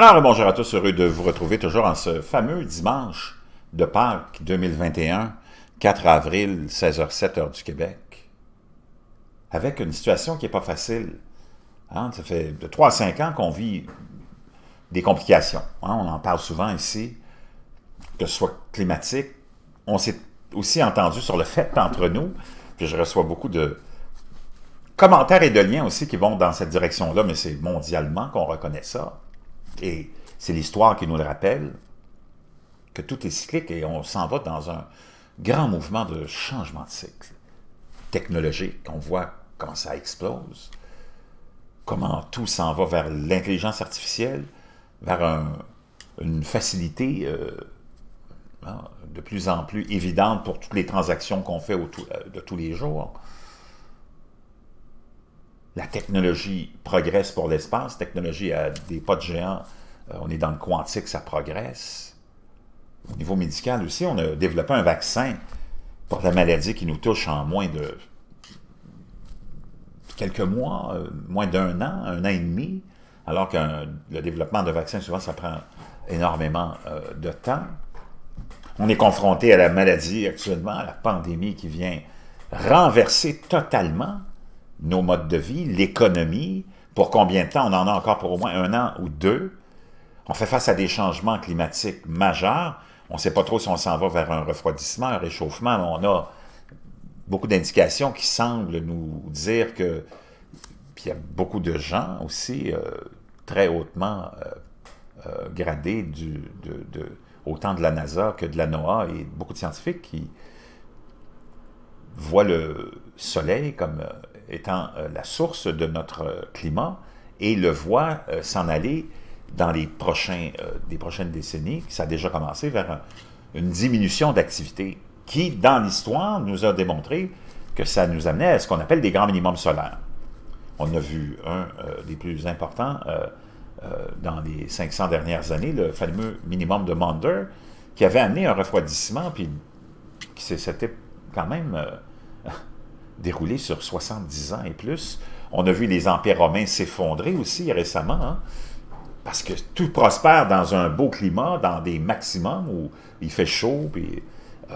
Alors, bonjour à tous, heureux de vous retrouver toujours en ce fameux dimanche de Pâques 2021, 4 avril, 16h07 h du Québec, avec une situation qui n'est pas facile. Hein? Ça fait de 3 à 5 ans qu'on vit des complications. Hein? On en parle souvent ici, que ce soit climatique. On s'est aussi entendu sur le fait entre nous, puis je reçois beaucoup de commentaires et de liens aussi qui vont dans cette direction-là, mais c'est mondialement qu'on reconnaît ça. Et c'est l'histoire qui nous le rappelle, que tout est cyclique et on s'en va dans un grand mouvement de changement de cycle technologique. On voit comment ça explose, comment tout s'en va vers l'intelligence artificielle, vers une facilité euh, hein, de plus en plus évidente pour toutes les transactions qu'on fait euh, de tous les jours la technologie progresse pour l'espace, la technologie a des pas de géant, euh, on est dans le quantique, ça progresse. Au niveau médical aussi, on a développé un vaccin pour la maladie qui nous touche en moins de quelques mois, euh, moins d'un an, un an et demi, alors que euh, le développement de vaccins, souvent, ça prend énormément de temps. On est confronté à la maladie actuellement, à la pandémie qui vient renverser totalement nos modes de vie, l'économie, pour combien de temps? On en a encore pour au moins un an ou deux. On fait face à des changements climatiques majeurs. On ne sait pas trop si on s'en va vers un refroidissement, un réchauffement, mais on a beaucoup d'indications qui semblent nous dire que... Puis il y a beaucoup de gens aussi euh, très hautement euh, euh, gradés du, de, autant de la NASA que de la NOAA et beaucoup de scientifiques qui voient le Soleil comme étant euh, la source de notre euh, climat, et le voit euh, s'en aller dans les, prochains, des prochaines décennies, ça a déjà commencé vers une diminution d'activité qui, dans l'histoire, nous a démontré que ça nous amenait à ce qu'on appelle des grands minimums solaires. On a vu un des plus importants dans les 500 dernières années, le fameux minimum de Maunder, qui avait amené un refroidissement, puis qui s'était quand même déroulé sur 70 ans et plus. On a vu les empires romains s'effondrer aussi récemment, hein, parce que tout prospère dans un beau climat, dans des maximums où il fait chaud, puis euh,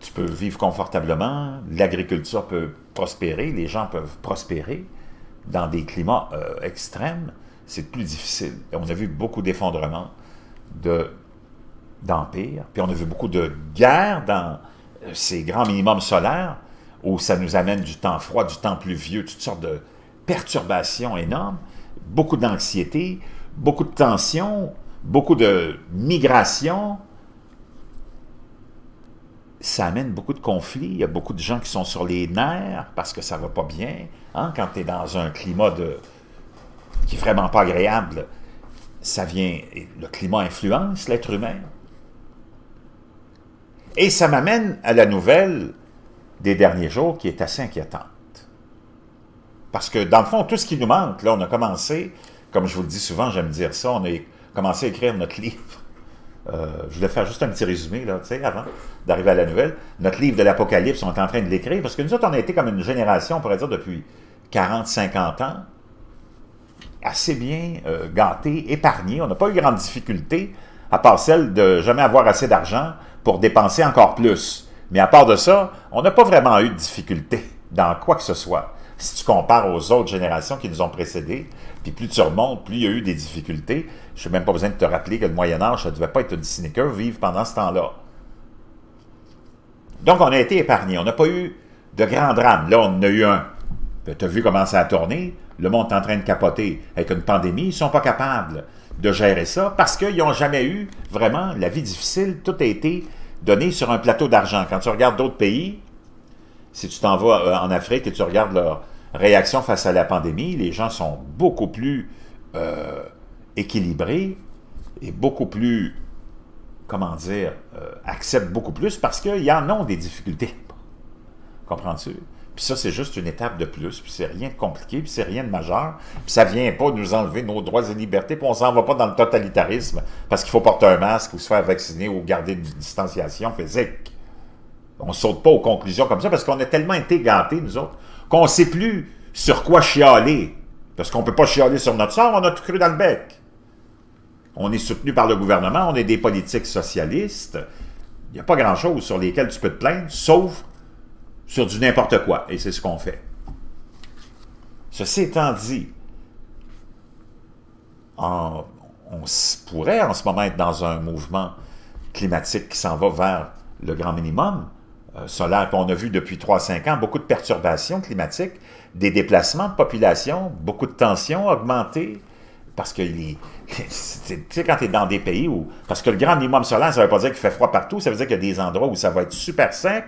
tu peux vivre confortablement, l'agriculture peut prospérer, les gens peuvent prospérer dans des climats euh, extrêmes, c'est plus difficile. on a vu beaucoup d'effondrements d'empires, puis on a vu beaucoup de guerres dans euh, ces grands minimums solaires où ça nous amène du temps froid, du temps pluvieux, toutes sortes de perturbations énormes, beaucoup d'anxiété, beaucoup de tensions, beaucoup de migration. Ça amène beaucoup de conflits. Il y a beaucoup de gens qui sont sur les nerfs parce que ça ne va pas bien. Hein. Quand tu es dans un climat de... qui n'est vraiment pas agréable, ça vient... le climat influence l'être humain. Et ça m'amène à la nouvelle des derniers jours qui est assez inquiétante. Parce que, dans le fond, tout ce qui nous manque, là, on a commencé, comme je vous le dis souvent, j'aime dire ça, on a commencé à écrire notre livre. Euh, je voulais faire juste un petit résumé, là, tu sais, avant d'arriver à la nouvelle. Notre livre de l'Apocalypse, on est en train de l'écrire, parce que nous autres, on a été comme une génération, on pourrait dire, depuis 40, 50 ans, assez bien euh, gâtés, épargnés. On n'a pas eu grande difficulté, à part celle de jamais avoir assez d'argent pour dépenser encore plus. Mais à part de ça, on n'a pas vraiment eu de difficultés dans quoi que ce soit. Si tu compares aux autres générations qui nous ont précédés, puis plus tu remontes, plus il y a eu des difficultés. Je n'ai même pas besoin de te rappeler que le Moyen Âge, ça ne devait pas être un sneaker vivre pendant ce temps-là. Donc, on a été épargné. On n'a pas eu de grands drames. Là, on en a eu un. Ben, tu as vu comment ça a tourné. Le monde est en train de capoter avec une pandémie. Ils ne sont pas capables de gérer ça parce qu'ils n'ont jamais eu vraiment la vie difficile. Tout a été donné sur un plateau d'argent. Quand tu regardes d'autres pays, si tu t'en vas euh, en Afrique et tu regardes leur réaction face à la pandémie, les gens sont beaucoup plus euh, équilibrés et beaucoup plus, comment dire, euh, acceptent beaucoup plus parce qu'ils en ont des difficultés. Comprends-tu? Puis ça, c'est juste une étape de plus. Puis c'est rien de compliqué, puis c'est rien de majeur. Puis ça vient pas nous enlever nos droits et libertés, puis on s'en va pas dans le totalitarisme parce qu'il faut porter un masque ou se faire vacciner ou garder une distanciation physique. On saute pas aux conclusions comme ça parce qu'on a tellement été gâtés, nous autres, qu'on sait plus sur quoi chialer. Parce qu'on peut pas chialer sur notre sort, on a tout cru dans le bec. On est soutenu par le gouvernement, on est des politiques socialistes. Il n'y a pas grand-chose sur lesquels tu peux te plaindre, sauf sur du n'importe quoi. Et c'est ce qu'on fait. Ceci étant dit, on pourrait en ce moment être dans un mouvement climatique qui s'en va vers le grand minimum euh, solaire. qu'on a vu depuis 3-5 ans beaucoup de perturbations climatiques, des déplacements de population, beaucoup de tensions augmentées. Parce que les, tu quand tu es dans des pays où. Parce que le grand minimum solaire, ça ne veut pas dire qu'il fait froid partout, ça veut dire qu'il y a des endroits où ça va être super sec,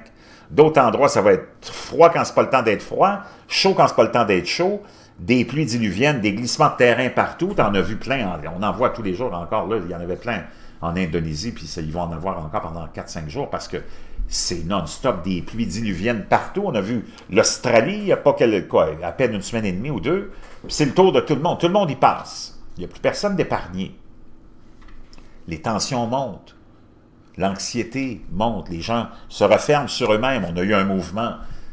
D'autres endroits, ça va être froid quand c'est pas le temps d'être froid, chaud quand c'est pas le temps d'être chaud, des pluies diluviennes, des glissements de terrain partout. en as vu plein. On en voit tous les jours encore. Là, il y en avait plein en Indonésie, puis ils vont en avoir encore pendant 4-5 jours parce que c'est non-stop des pluies diluviennes partout. On a vu l'Australie, il n'y a pas qu'à à peine une semaine et demie ou deux. C'est le tour de tout le monde. Tout le monde y passe. Il n'y a plus personne d'épargné. Les tensions montent l'anxiété monte, les gens se referment sur eux-mêmes. On a eu un mouvement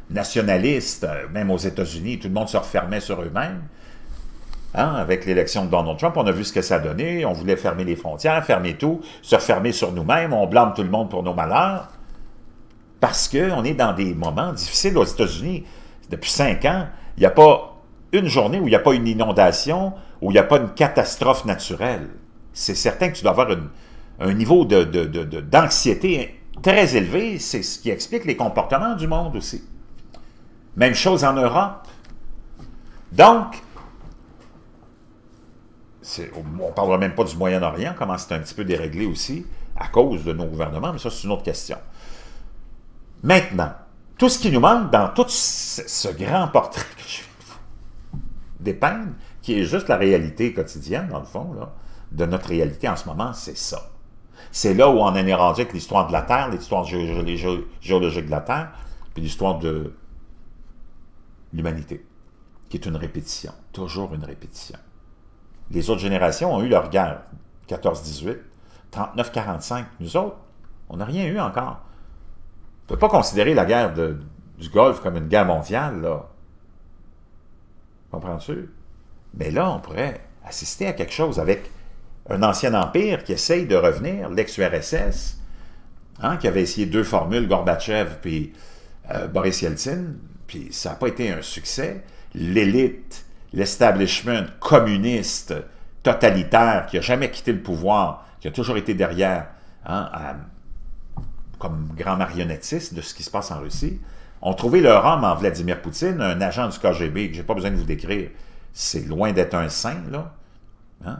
nationaliste, euh, même aux États-Unis, tout le monde se refermait sur eux-mêmes. Hein, avec l'élection de Donald Trump, on a vu ce que ça donnait. On voulait fermer les frontières, fermer tout, se refermer sur nous-mêmes. On blâme tout le monde pour nos malheurs. Parce qu'on est dans des moments difficiles aux États-Unis. Depuis cinq ans, il n'y a pas une journée où il n'y a pas une inondation, où il n'y a pas une catastrophe naturelle. C'est certain que tu dois avoir une, un niveau d'anxiété de, très élevé, c'est ce qui explique les comportements du monde aussi. Même chose en Europe. Donc, on ne parlera même pas du Moyen-Orient, comment c'est un petit peu déréglé aussi, à cause de nos gouvernements, mais ça, c'est une autre question. Maintenant, tout ce qui nous manque dans tout ce, grand portrait que je dépeindre, qui est juste la réalité quotidienne, dans le fond, de notre réalité en ce moment, c'est ça. C'est là où on en est rendu avec l'histoire de la Terre, l'histoire géologique de la Terre, puis l'histoire de l'humanité, qui est une répétition, toujours une répétition. Les autres générations ont eu leur guerre, 14-18, 39-45. Nous autres, on n'a rien eu encore. On ne peut pas considérer la guerre du Golfe comme une guerre mondiale, là. Comprends-tu? Mais là, on pourrait assister à quelque chose avec un ancien empire qui essaye de revenir, l'ex-URSS, hein, qui avait essayé deux formules, Gorbatchev puis euh, Boris Yeltsin, puis ça n'a pas été un succès. L'élite, l'establishment communiste, totalitaire, qui n'a jamais quitté le pouvoir, qui a toujours été derrière, hein, comme grand marionnettiste de ce qui se passe en Russie, ont trouvé leur homme en Vladimir Poutine, un agent du KGB, que je n'ai pas besoin de vous décrire. C'est loin d'être un saint, là. Hein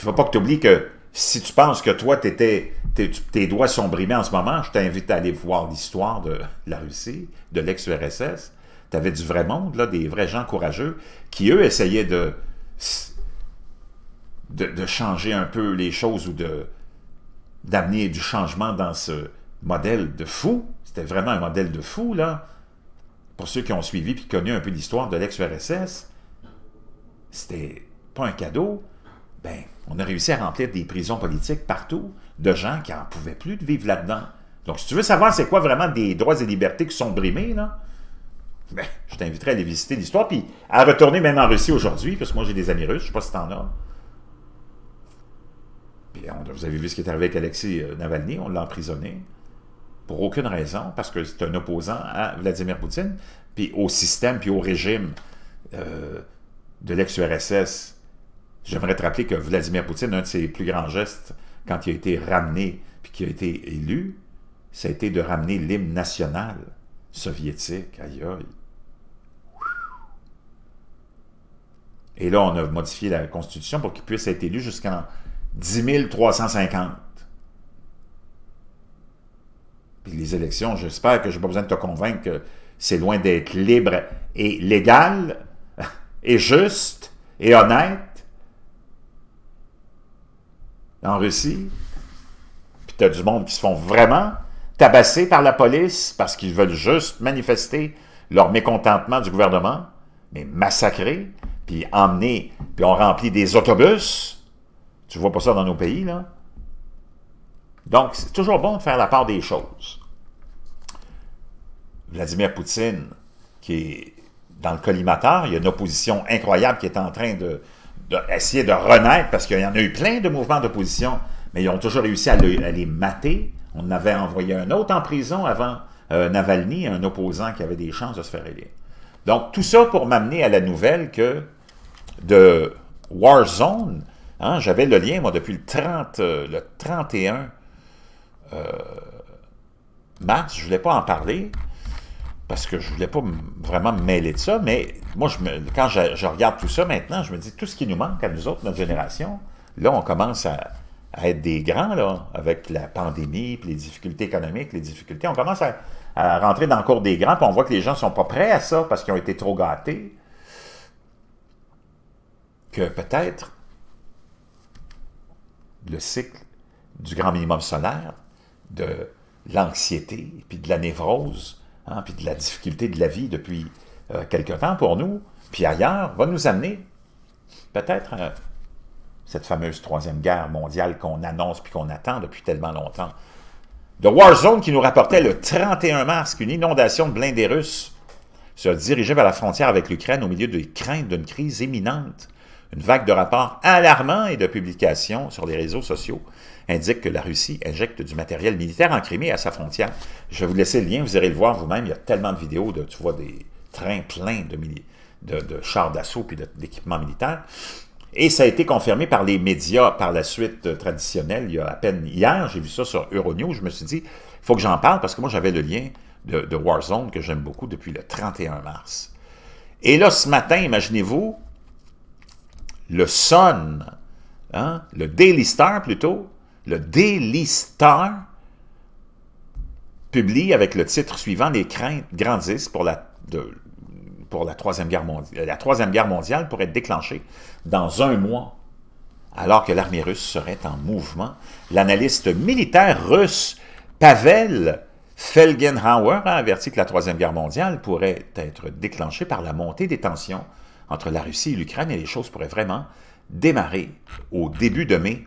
ne faut pas que tu oublies que si tu penses que toi, étais. tes doigts sont brimés en ce moment, je t'invite à aller voir l'histoire de la Russie, de l'ex-URSS. Tu avais du vrai monde, là, des vrais gens courageux qui, eux, essayaient de, de, changer un peu les choses ou de d'amener du changement dans ce modèle de fou. C'était vraiment un modèle de fou, là. Pour ceux qui ont suivi puis connu un peu l'histoire de l'ex-URSS, c'était pas un cadeau, ben, on a réussi à remplir des prisons politiques partout de gens qui n'en pouvaient plus de vivre là-dedans. Donc, si tu veux savoir c'est quoi vraiment des droits et libertés qui sont brimés, ben, je t'inviterai à aller visiter l'histoire, puis à retourner même en Russie aujourd'hui, parce que moi j'ai des amis russes, je sais pas si en as. Puis vous avez vu ce qui est arrivé avec Alexis euh, Navalny, on l'a emprisonné pour aucune raison, parce que c'est un opposant à Vladimir Poutine, puis au système, puis au régime euh, de l'ex-URSS J'aimerais te rappeler que Vladimir Poutine, un de ses plus grands gestes, quand il a été ramené, puis qu'il a été élu, ça a été de ramener l'hymne national soviétique. ailleurs. Et là, on a modifié la Constitution pour qu'il puisse être élu jusqu'en 10 350. Puis les élections, j'espère que je n'ai pas besoin de te convaincre que c'est loin d'être libre et légal, et juste, et honnête, en Russie, puis as du monde qui se font vraiment tabasser par la police parce qu'ils veulent juste manifester leur mécontentement du gouvernement, mais massacrer, puis emmener, puis on remplit des autobus. Tu vois pas ça dans nos pays, là? Donc, c'est toujours bon de faire la part des choses. Vladimir Poutine, qui est dans le collimateur, il y a une opposition incroyable qui est en train de, d'essayer de, renaître, parce qu'il y en a eu plein de mouvements d'opposition, mais ils ont toujours réussi à, les mater. On avait envoyé un autre en prison avant euh, Navalny, un opposant qui avait des chances de se faire élire. Donc, tout ça pour m'amener à la nouvelle que de Warzone, hein, j'avais le lien, moi, depuis le, 30, euh, le 31 euh, mars, je ne voulais pas en parler, parce que je voulais pas vraiment me mêler de ça, mais moi, quand je, regarde tout ça maintenant, je me dis tout ce qui nous manque à nous autres, notre génération, là, on commence à, être des grands, là, avec la pandémie, puis les difficultés économiques, les difficultés. On commence à, rentrer dans le cours des grands, puis on voit que les gens sont pas prêts à ça parce qu'ils ont été trop gâtés. Que peut-être le cycle du grand minimum solaire, de l'anxiété, puis de la névrose, Hein, puis de la difficulté de la vie depuis euh, quelque temps pour nous, puis ailleurs, va nous amener peut-être à euh, cette fameuse troisième guerre mondiale qu'on annonce puis qu'on attend depuis tellement longtemps. The Warzone qui nous rapportait le 31 mars qu'une inondation de blindés russes se dirigeait vers la frontière avec l'Ukraine au milieu des craintes d'une crise imminente. Une vague de rapports alarmants et de publications sur les réseaux sociaux indique que la Russie injecte du matériel militaire en Crimée à sa frontière. Je vais vous laisser le lien, vous irez le voir vous-même. Il y a tellement de vidéos, de, tu vois, des trains pleins de, de, chars d'assaut puis d'équipements militaires. Et ça a été confirmé par les médias par la suite euh, traditionnelle, il y a à peine hier, j'ai vu ça sur Euronews, je me suis dit, il faut que j'en parle parce que moi j'avais le lien de, de Warzone que j'aime beaucoup depuis le 31 mars. Et là, ce matin, imaginez-vous, le Sun, hein, le Daily Star plutôt, le Daily Star publie avec le titre suivant Les craintes grandissent pour la, pour la Troisième Guerre, mondiale, euh, la troisième guerre mondiale pourrait être déclenchée dans un mois, alors que l'armée russe serait en mouvement. L'analyste militaire russe Pavel Felgenhauer a averti que la Troisième Guerre mondiale pourrait être déclenchée par la montée des tensions entre la Russie et l'Ukraine et les choses pourraient vraiment démarrer au début de mai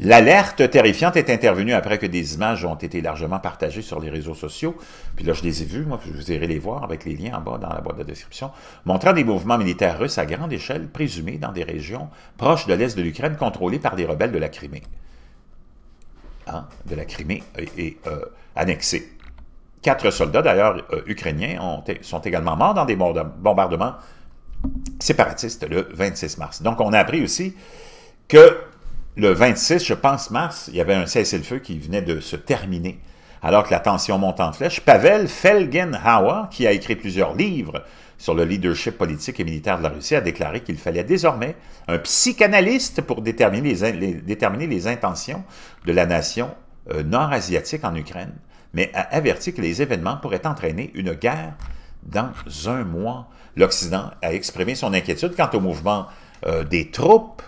L'alerte terrifiante est intervenue après que des images ont été largement partagées sur les réseaux sociaux. Puis là, je les ai vues, moi, je vous irai les voir avec les liens en bas dans la boîte de description, montrant des mouvements militaires russes à grande échelle, présumés dans des régions proches de l'est de l'Ukraine, contrôlées par des rebelles de la Crimée. Hein, de la Crimée et, euh, annexée. Quatre soldats, d'ailleurs, euh, ukrainiens, ont, sont également morts dans des bombardements séparatistes le 26 mars. Donc, on a appris aussi que le 26, je pense, mars, il y avait un cessez-le-feu qui venait de se terminer, alors que la tension monte en flèche. Pavel Felgenhauer, qui a écrit plusieurs livres sur le leadership politique et militaire de la Russie, a déclaré qu'il fallait désormais un psychanalyste pour déterminer les, intentions de la nation euh, nord-asiatique en Ukraine, mais a averti que les événements pourraient entraîner une guerre dans un mois. L'Occident a exprimé son inquiétude quant au mouvement euh, des troupes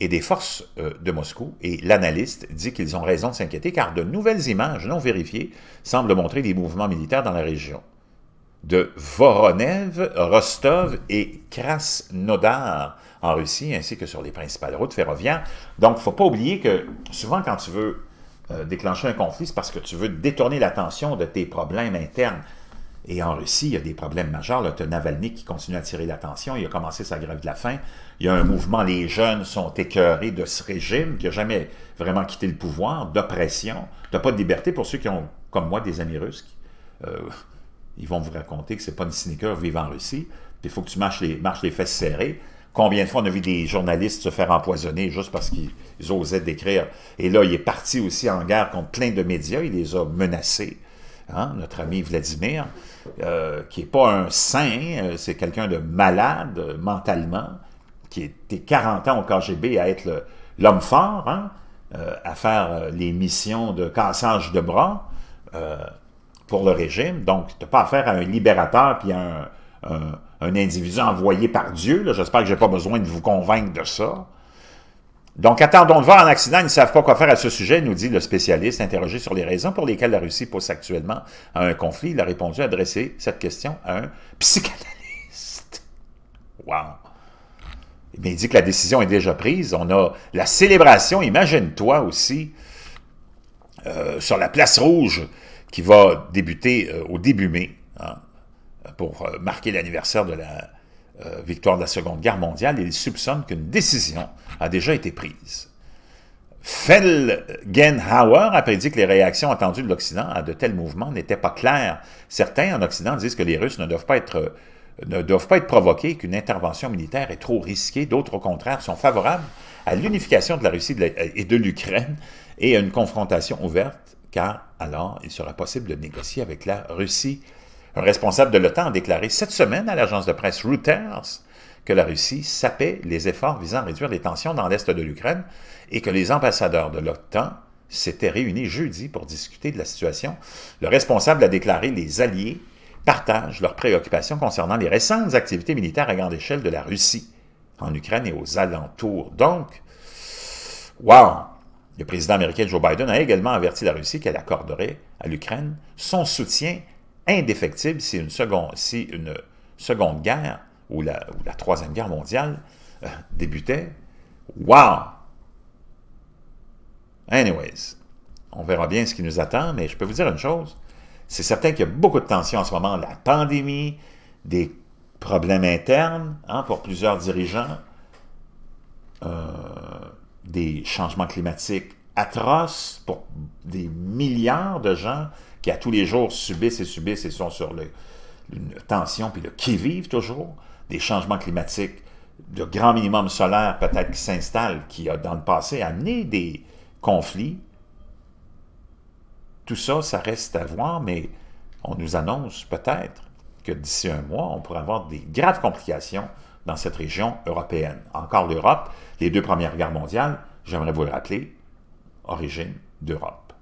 et des forces euh, de Moscou, et l'analyste dit qu'ils ont raison de s'inquiéter car de nouvelles images non vérifiées semblent montrer des mouvements militaires dans la région. De Voronev, Rostov et Krasnodar en Russie, ainsi que sur les principales routes ferroviaires. Donc, il ne faut pas oublier que souvent, quand tu veux euh, déclencher un conflit, c'est parce que tu veux détourner l'attention de tes problèmes internes. Et en Russie, il y a des problèmes majeurs. Là, tu as Navalny qui continue à attirer l'attention. Il a commencé sa grève de la faim. Il y a un mouvement, les jeunes sont écœurés de ce régime qui n'a jamais vraiment quitté le pouvoir, d'oppression. Tu n'as pas de liberté pour ceux qui ont, comme moi, des amis russes. Euh, ils vont vous raconter que c'est pas une sneaker vivant en Russie. Il faut que tu marches les, marches les fesses serrées. Combien de fois on a vu des journalistes se faire empoisonner juste parce qu'ils osaient décrire. Et là, il est parti aussi en guerre contre plein de médias. Il les a menacés. Hein, notre ami Vladimir, euh, qui n'est pas un saint, euh, c'est quelqu'un de malade euh, mentalement, qui était 40 ans au KGB à être l'homme fort, hein, à faire les missions de cassage de bras pour le régime. Donc, tu n'as pas affaire à un libérateur puis à un, un individu envoyé par Dieu. J'espère que je n'ai pas besoin de vous convaincre de ça. Donc, attendons de voir en accident, ils ne savent pas quoi faire à ce sujet, nous dit le spécialiste interrogé sur les raisons pour lesquelles la Russie pousse actuellement un conflit. Il a répondu adresser cette question à un psychanalyste. Wow! Mais il dit que la décision est déjà prise. On a la célébration, imagine-toi aussi, euh, sur la place rouge qui va débuter euh, au début mai hein, pour euh, marquer l'anniversaire de la euh, victoire de la Seconde Guerre mondiale, il soupçonne qu'une décision a déjà été prise. Felgenhauer a prédit que les réactions attendues de l'Occident à de tels mouvements n'étaient pas claires. Certains en Occident disent que les Russes ne doivent pas être, ne doivent pas être provoqués, qu'une intervention militaire est trop risquée. D'autres, au contraire, sont favorables à l'unification de la Russie et de l'Ukraine et à une confrontation ouverte, car alors il sera possible de négocier avec la Russie un responsable de l'OTAN a déclaré cette semaine à l'agence de presse Reuters que la Russie sapait les efforts visant à réduire les tensions dans l'est de l'Ukraine et que les ambassadeurs de l'OTAN s'étaient réunis jeudi pour discuter de la situation. Le responsable a déclaré les alliés partagent leurs préoccupations concernant les récentes activités militaires à grande échelle de la Russie en Ukraine et aux alentours. Donc, wow! Le président américain Joe Biden a également averti la Russie qu'elle accorderait à l'Ukraine son soutien indéfectible si une seconde, si une seconde guerre ou la, la troisième guerre mondiale euh, débutait. Wow! Anyways, on verra bien ce qui nous attend, mais je peux vous dire une chose. C'est certain qu'il y a beaucoup de tensions en ce moment. La pandémie, des problèmes internes hein, pour plusieurs dirigeants, euh, des changements climatiques atroces pour des milliards de gens, qui à tous les jours subissent et subissent et sont sur le, une tension, puis le qui-vive toujours, des changements climatiques, de grands minimum solaires peut-être qui s'installe, qui a dans le passé amené des conflits. Tout ça, ça reste à voir, mais on nous annonce peut-être que d'ici un mois, on pourrait avoir des graves complications dans cette région européenne. Encore l'Europe, les deux premières guerres mondiales, j'aimerais vous le rappeler, origine d'Europe.